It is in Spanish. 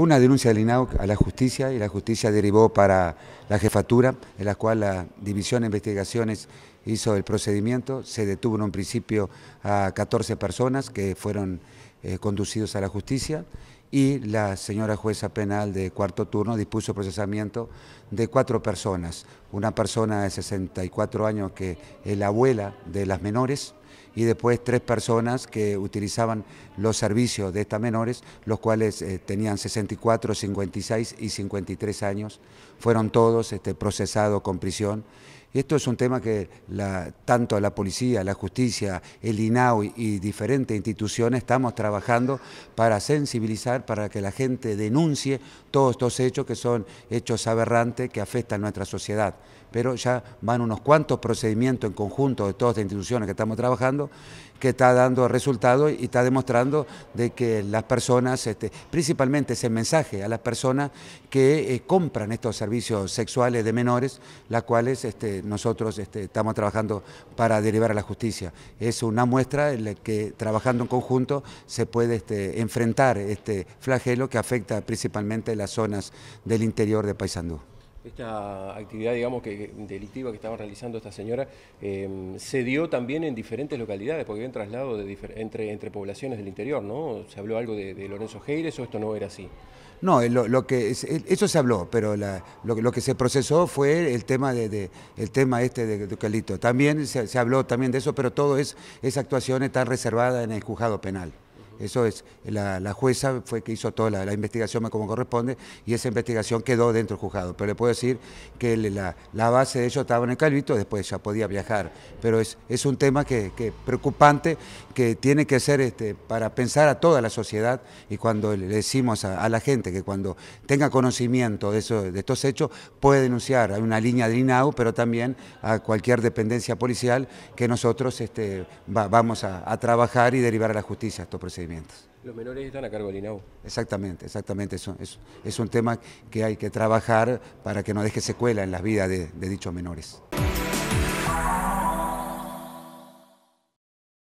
Fue una denuncia del INAUC a la justicia y la justicia derivó para la jefatura, en la cual la División de Investigaciones hizo el procedimiento. Se detuvo en un principio a 14 personas que fueron eh, conducidos a la justicia y la señora jueza penal de cuarto turno dispuso procesamiento de cuatro personas. Una persona de 64 años que es la abuela de las menores, y después tres personas que utilizaban los servicios de estas menores, los cuales eh, tenían 64, 56 y 53 años. Fueron todos este, procesados con prisión. Esto es un tema que la, tanto la policía, la justicia, el INAU y diferentes instituciones estamos trabajando para sensibilizar, para que la gente denuncie todos estos hechos que son hechos aberrantes que afectan nuestra sociedad. Pero ya van unos cuantos procedimientos en conjunto de todas las instituciones que estamos trabajando que está dando resultados y está demostrando de que las personas, este, principalmente ese mensaje a las personas que eh, compran estos servicios sexuales de menores, las cuales este, nosotros este, estamos trabajando para derivar a la justicia. Es una muestra en la que trabajando en conjunto se puede este, enfrentar este flagelo que afecta principalmente las zonas del interior de Paysandú. Esta actividad, digamos, que, delictiva que estaba realizando esta señora em, se dio también en diferentes localidades, porque habían traslado entre, poblaciones del interior, ¿no? ¿Se habló algo de, Lorenzo Geires o esto no era así? No, eh, lo, que eh, eso se habló, pero lo, que se procesó fue el tema de, el tema este de, Calito. También se, habló también de eso, pero todo es esa actuación está reservada en el juzgado penal. Eso es, la, jueza fue que hizo toda la, investigación como corresponde y esa investigación quedó dentro del juzgado. Pero le puedo decir que la, base de ellos estaba en el Calvito, después ya podía viajar. Pero es, un tema que, preocupante, que tiene que ser este, para pensar a toda la sociedad y cuando le decimos a, la gente que cuando tenga conocimiento de, eso, de estos hechos puede denunciar. a una línea de INAU, pero también a cualquier dependencia policial que nosotros este, vamos a, a trabajar y derivar a la justicia estos procedimientos. Los menores están a cargo del INAU. Exactamente, exactamente. Es un, tema que hay que trabajar para que no deje secuela en las vidas de dichos menores.